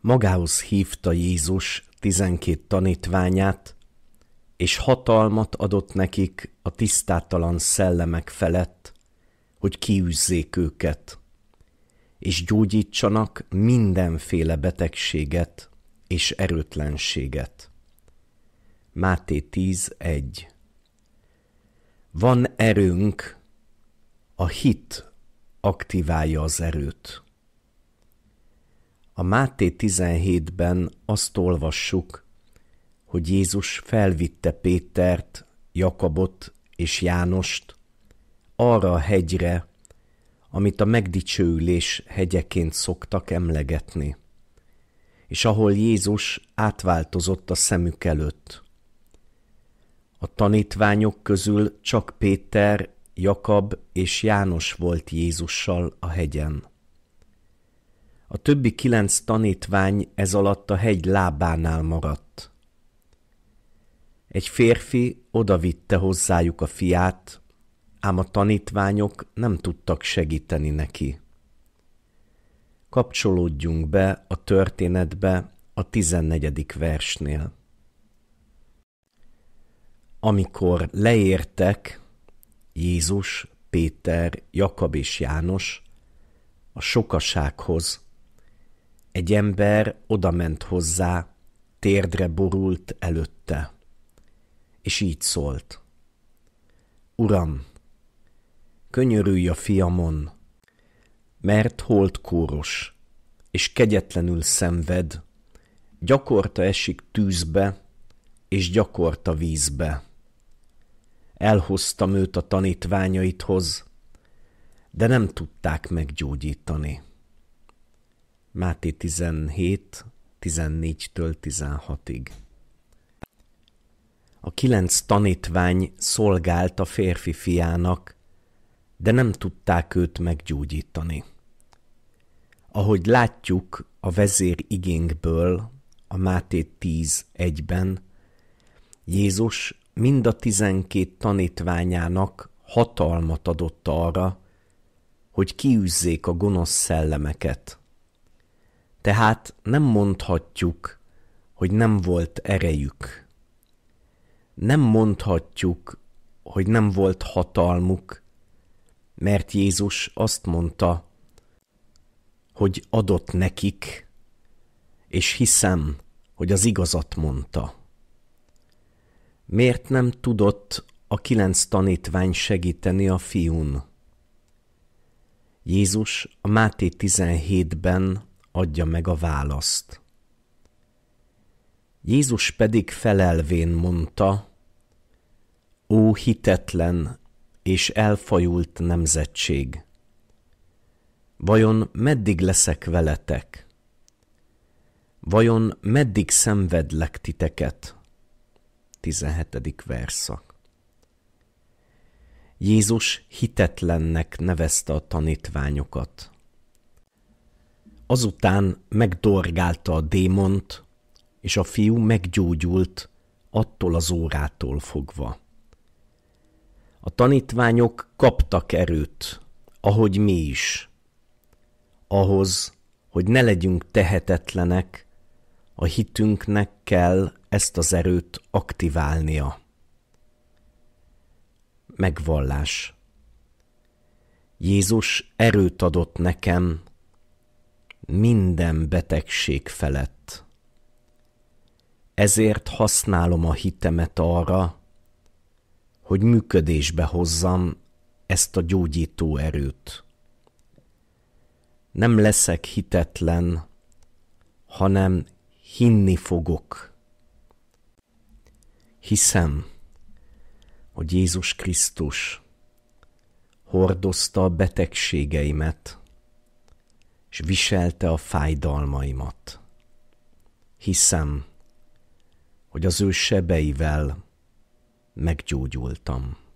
Magához hívta Jézus tizenkét tanítványát, és hatalmat adott nekik a tisztátalan szellemek felett, hogy kiűzzék őket, és gyógyítsanak mindenféle betegséget és erőtlenséget. Máté 10.1 Van erőnk, a hit aktiválja az erőt. A Máté 17-ben azt olvassuk, hogy Jézus felvitte Pétert, Jakabot és Jánost arra a hegyre, amit a megdicsőülés hegyeként szoktak emlegetni, és ahol Jézus átváltozott a szemük előtt. A tanítványok közül csak Péter, Jakab és János volt Jézussal a hegyen. A többi kilenc tanítvány ez alatt a hegy lábánál maradt. Egy férfi odavitte hozzájuk a fiát, ám a tanítványok nem tudtak segíteni neki. Kapcsolódjunk be a történetbe a tizennegyedik versnél. Amikor leértek, Jézus, Péter, Jakab és János a sokasághoz, egy ember odament hozzá, térdre borult előtte, és így szólt. Uram, könyörülj a fiamon, mert holdkóros, és kegyetlenül szenved, gyakorta esik tűzbe, és gyakorta vízbe. Elhoztam őt a tanítványaithoz, de nem tudták meggyógyítani. Máté 17, 14-től 16-ig. A kilenc tanítvány szolgált a férfi fiának, de nem tudták őt meggyógyítani. Ahogy látjuk a vezér igénkből, a Máté 10.1-ben, Jézus mind a tizenkét tanítványának hatalmat adott arra, hogy kiűzzék a gonosz szellemeket. Tehát nem mondhatjuk, hogy nem volt erejük. Nem mondhatjuk, hogy nem volt hatalmuk, mert Jézus azt mondta, hogy adott nekik, és hiszem, hogy az igazat mondta. Miért nem tudott a kilenc tanítvány segíteni a fiún? Jézus a Máté 17-ben adja meg a választ. Jézus pedig felelvén mondta, Ó hitetlen és elfajult nemzetség! Vajon meddig leszek veletek? Vajon meddig szenvedlek titeket? 17. verszak Jézus hitetlennek nevezte a tanítványokat. Azután megdorgálta a démont, és a fiú meggyógyult attól az órától fogva. A tanítványok kaptak erőt, ahogy mi is, ahhoz, hogy ne legyünk tehetetlenek, a hitünknek kell ezt az erőt aktiválnia. Megvallás Jézus erőt adott nekem, minden betegség felett. Ezért használom a hitemet arra, hogy működésbe hozzam ezt a gyógyító erőt. Nem leszek hitetlen, hanem hinni fogok. Hiszem, hogy Jézus Krisztus hordozta a betegségeimet, és viselte a fájdalmaimat. Hiszem, hogy az ő sebeivel meggyógyultam.